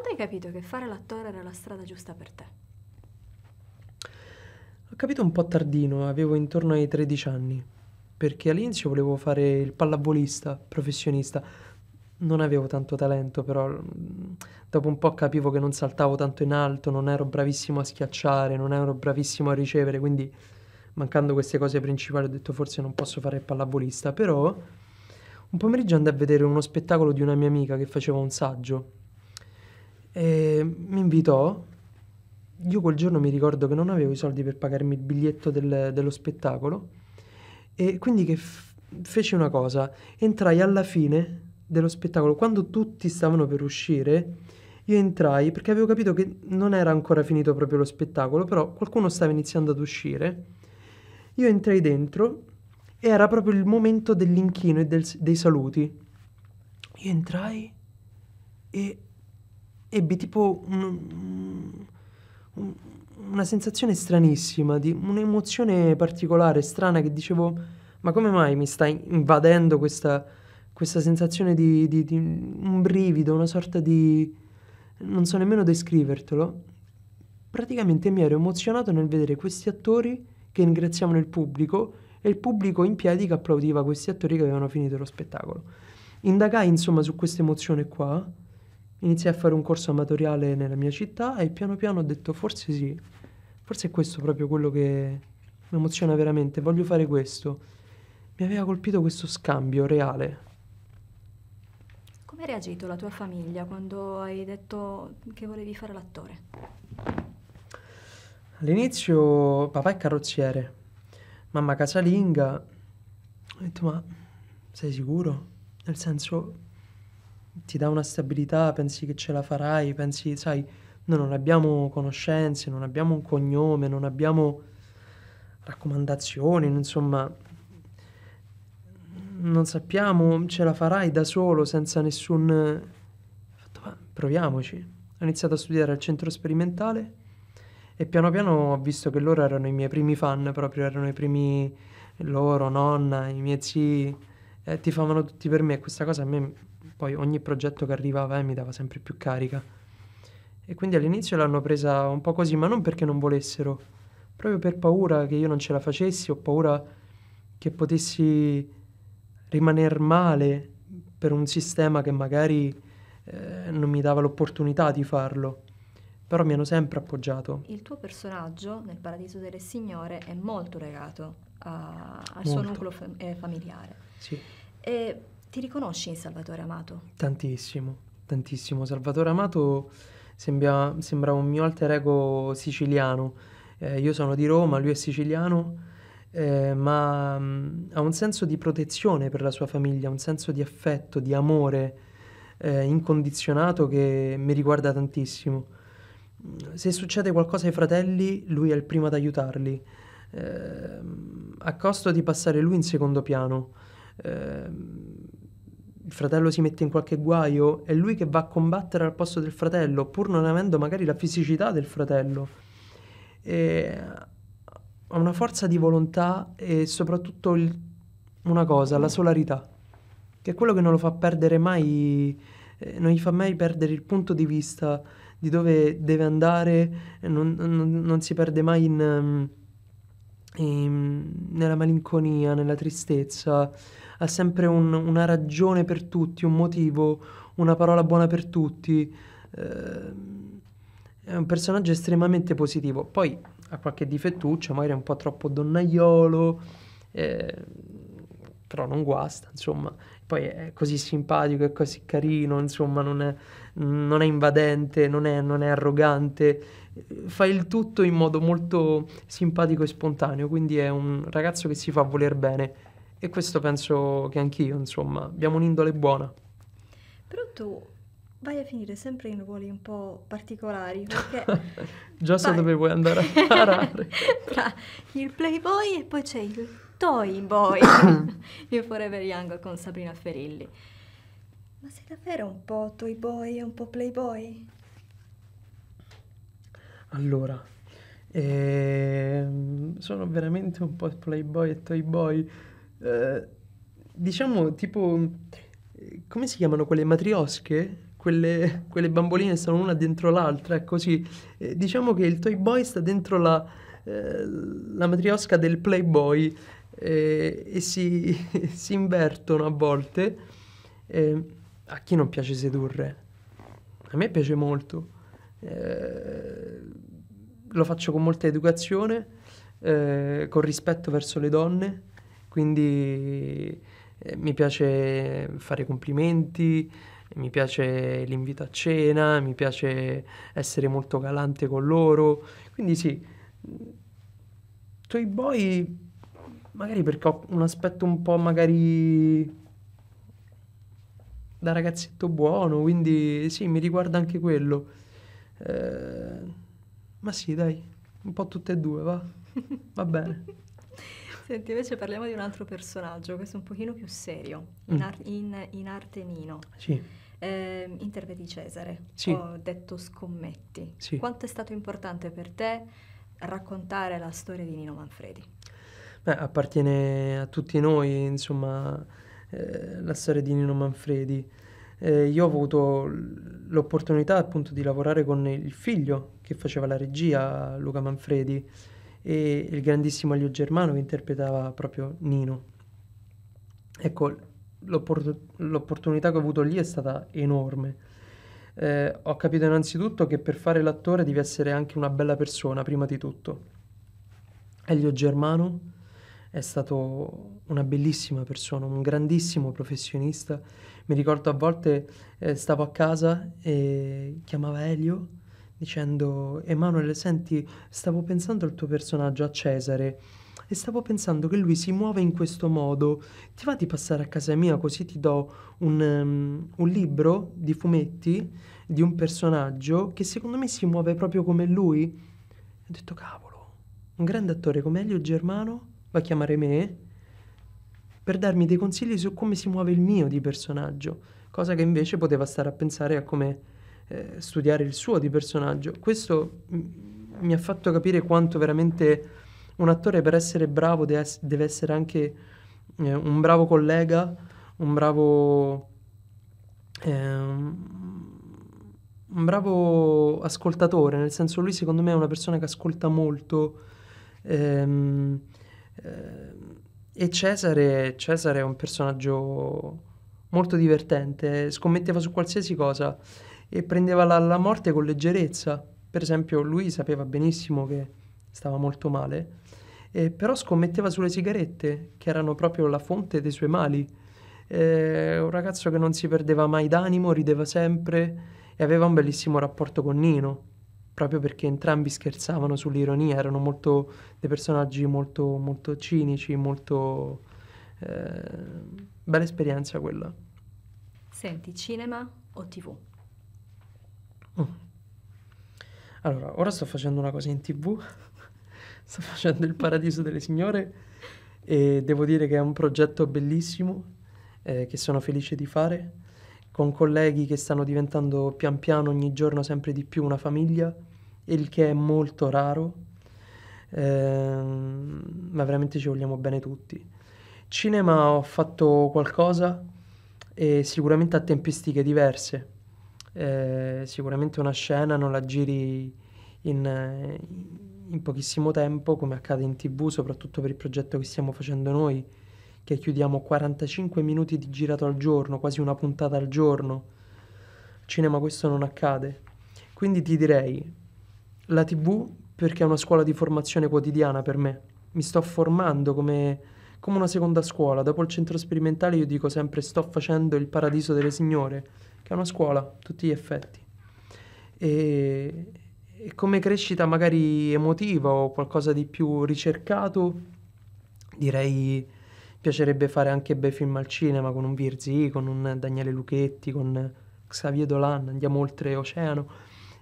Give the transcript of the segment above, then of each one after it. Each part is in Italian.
quando hai capito che fare l'attore era la strada giusta per te? Ho capito un po' tardino, avevo intorno ai 13 anni, perché all'inizio volevo fare il pallavolista professionista. Non avevo tanto talento, però mm, dopo un po' capivo che non saltavo tanto in alto, non ero bravissimo a schiacciare, non ero bravissimo a ricevere, quindi mancando queste cose principali ho detto forse non posso fare il pallavolista, però un pomeriggio andai a vedere uno spettacolo di una mia amica che faceva un saggio e mi invitò. Io quel giorno mi ricordo che non avevo i soldi per pagarmi il biglietto del, dello spettacolo e quindi che f- feci una cosa, entrai alla fine dello spettacolo, quando tutti stavano per uscire, io entrai perché avevo capito che non era ancora finito proprio lo spettacolo, però qualcuno stava iniziando ad uscire. Io entrai dentro e era proprio il momento dell'inchino e del, dei saluti. Io entrai e ebbi tipo un, un, una sensazione stranissima, di un'emozione particolare, strana, che dicevo, ma come mai mi sta invadendo questa, questa sensazione di, di, di un brivido, una sorta di... non so nemmeno descrivertelo. Praticamente mi ero emozionato nel vedere questi attori che ringraziavano il pubblico e il pubblico in piedi che applaudiva questi attori che avevano finito lo spettacolo. Indagai insomma su questa emozione qua iniziai a fare un corso amatoriale nella mia città e piano piano ho detto forse sì, forse è questo proprio quello che mi emoziona veramente, voglio fare questo. Mi aveva colpito questo scambio reale. Come ha reagito la tua famiglia quando hai detto che volevi fare l'attore? All'inizio papà è carrozziere, mamma casalinga. Ho detto ma sei sicuro? Nel senso ti dà una stabilità, pensi che ce la farai, pensi, sai, noi non abbiamo conoscenze, non abbiamo un cognome, non abbiamo raccomandazioni, insomma, non sappiamo, ce la farai da solo, senza nessun... ma proviamoci. Ho iniziato a studiare al centro sperimentale e piano piano ho visto che loro erano i miei primi fan, proprio erano i primi loro, nonna, i miei zii, eh, ti favano tutti per me. Questa cosa a me poi ogni progetto che arrivava eh, mi dava sempre più carica. E quindi all'inizio l'hanno presa un po' così, ma non perché non volessero, proprio per paura che io non ce la facessi, ho paura che potessi rimaner male per un sistema che magari eh, non mi dava l'opportunità di farlo però mi hanno sempre appoggiato. Il tuo personaggio nel Paradiso delle Signore è molto legato a, al molto. suo nucleo fam- eh, familiare. Sì. E ti riconosci in Salvatore Amato? Tantissimo, tantissimo. Salvatore Amato sembra, sembra un mio alter ego siciliano. Eh, io sono di Roma, lui è siciliano, eh, ma mh, mm, ha un senso di protezione per la sua famiglia, un senso di affetto, di amore eh, incondizionato che mi riguarda tantissimo. Mm, se succede qualcosa ai fratelli, lui è il primo ad aiutarli, eh, a costo di passare lui in secondo piano. Eh, il fratello si mette in qualche guaio, è lui che va a combattere al posto del fratello, pur non avendo magari la fisicità del fratello. E ha una forza di volontà e soprattutto il, una cosa, la solarità, che è quello che non lo fa perdere mai, eh, non gli fa mai perdere il punto di vista di dove deve andare, non, non, non si perde mai in, mm, in, nella malinconia, nella tristezza ha sempre un, una ragione per tutti, un motivo, una parola buona per tutti. Eh, è un personaggio estremamente positivo. Poi ha qualche difettuccia, magari è un po' troppo donnaiolo, eh, però non guasta, insomma. Poi è così simpatico, è così carino, insomma, non è, non è invadente, non è, non è arrogante fa il tutto in modo molto simpatico e spontaneo, quindi è un ragazzo che si fa voler bene e questo penso che anch'io, insomma, abbiamo un'indole buona. Però tu vai a finire sempre in ruoli un po' particolari, perché... Già so dove vuoi andare a parare. Tra il playboy e poi c'è il toy boy di Forever Young con Sabrina Ferilli. Ma sei davvero un po' toy boy e un po' playboy? Allora, ehm, sono veramente un po' playboy e toy boy eh, diciamo tipo, come si chiamano quelle matriosche? Quelle, quelle bamboline stanno una dentro l'altra, è così. Eh, diciamo che il Toy Boy sta dentro la, eh, la matriosca del Playboy eh, e si, si, invertono a volte. Eh, a chi non piace sedurre? A me piace molto. Eh, lo faccio con molta educazione, eh, con rispetto verso le donne quindi eh, mi piace fare complimenti, mi piace l'invito a cena, mi piace essere molto galante con loro. Quindi sì, Toy Boy magari perché ho un aspetto un po' magari da ragazzetto buono, quindi sì, mi riguarda anche quello. Eh, ma sì, dai, un po' tutte e due, va. Va bene. Senti, invece parliamo di un altro personaggio, questo un pochino più serio, in, mm. ar- in, in Artenino. Sì. Eh, intervedi Cesare, sì. ho detto scommetti. Sì. Quanto è stato importante per te raccontare la storia di Nino Manfredi? Beh, appartiene a tutti noi, insomma, eh, la storia di Nino Manfredi. Eh, io ho avuto l'opportunità appunto di lavorare con il figlio che faceva la regia, Luca Manfredi e il grandissimo Elio Germano che interpretava proprio Nino. Ecco, l'oppor- l'opportunità che ho avuto lì è stata enorme. Eh, ho capito innanzitutto che per fare l'attore devi essere anche una bella persona, prima di tutto. Elio Germano è stato una bellissima persona, un grandissimo professionista. Mi ricordo a volte eh, stavo a casa e chiamava Elio dicendo Emanuele, senti, stavo pensando al tuo personaggio, a Cesare, e stavo pensando che lui si muove in questo modo. Ti va di passare a casa mia così ti do un, um, un libro di fumetti di un personaggio che secondo me si muove proprio come lui? ho detto, cavolo, un grande attore come Elio Germano va a chiamare me per darmi dei consigli su come si muove il mio di personaggio, cosa che invece poteva stare a pensare a come eh, studiare il suo di personaggio. Questo m- mm, mi ha fatto capire quanto veramente un attore per essere bravo de- deve essere anche eh, un bravo collega, un bravo... Ehm, un bravo ascoltatore, nel senso lui secondo me è una persona che ascolta molto ehm, ehm, e Cesare, Cesare, è un personaggio molto divertente, scommetteva su qualsiasi cosa e prendeva la, la morte con leggerezza. Per esempio lui sapeva benissimo che stava molto male, eh, però scommetteva sulle sigarette, che erano proprio la fonte dei suoi mali. Eh, un ragazzo che non si perdeva mai d'animo, rideva sempre e aveva un bellissimo rapporto con Nino, proprio perché entrambi scherzavano sull'ironia, erano molto, dei personaggi molto, molto cinici, molto... Eh, bella esperienza quella. Senti, cinema o tv? Mm. Allora, ora sto facendo una cosa in tv, sto facendo Il Paradiso delle Signore e devo dire che è un progetto bellissimo eh, che sono felice di fare con colleghi che stanno diventando pian piano ogni giorno sempre di più una famiglia, il che è molto raro, eh, ma veramente ci vogliamo bene tutti. Cinema ho fatto qualcosa e sicuramente a tempistiche diverse eh, sicuramente una scena non la giri in, eh, in, pochissimo tempo come accade in tv, soprattutto per il progetto che stiamo facendo noi, che chiudiamo 45 minuti di girato al giorno, quasi una puntata al giorno. Al cinema questo non accade. Quindi ti direi la tv perché è una scuola di formazione quotidiana per me. Mi sto formando come, come una seconda scuola. Dopo il centro sperimentale io dico sempre sto facendo il paradiso delle signore che è una scuola, a tutti gli effetti. E, e come crescita magari emotiva o qualcosa di più ricercato, direi piacerebbe fare anche bei film al cinema con un Virzi, con un Daniele Luchetti, con Xavier Dolan, andiamo oltre oceano,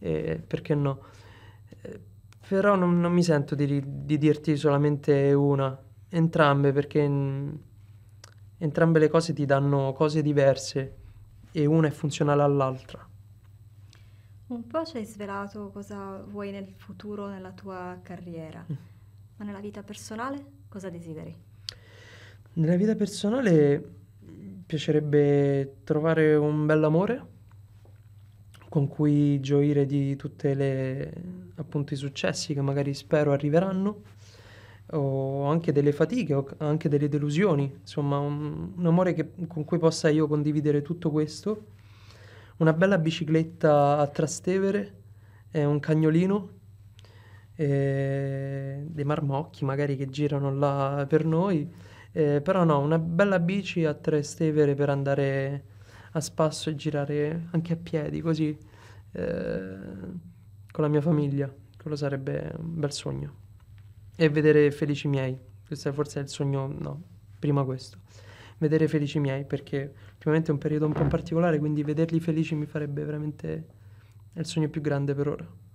eh, perché no? Eh, però non, non, mi sento di, di, dirti solamente una, entrambe, perché in, entrambe le cose ti danno cose diverse e una è funzionale all'altra. Un po' ci hai svelato cosa vuoi nel futuro, nella tua carriera, mm. ma nella vita personale cosa desideri? Nella vita personale mm, piacerebbe trovare un bell'amore con cui gioire di tutti i successi che magari spero arriveranno o anche delle fatiche o anche delle delusioni, insomma un, un amore che, con cui possa io condividere tutto questo, una bella bicicletta a Trastevere, eh, un cagnolino, eh, dei marmocchi magari che girano là per noi, eh, però no, una bella bici a Trastevere per andare a spasso e girare anche a piedi così eh, con la mia famiglia, quello sarebbe un bel sogno e vedere Felici miei. Questo è forse il sogno, no, prima questo. Vedere Felici miei, perché ultimamente è un periodo un po' particolare, quindi vederli felici mi farebbe veramente... è il sogno più grande per ora.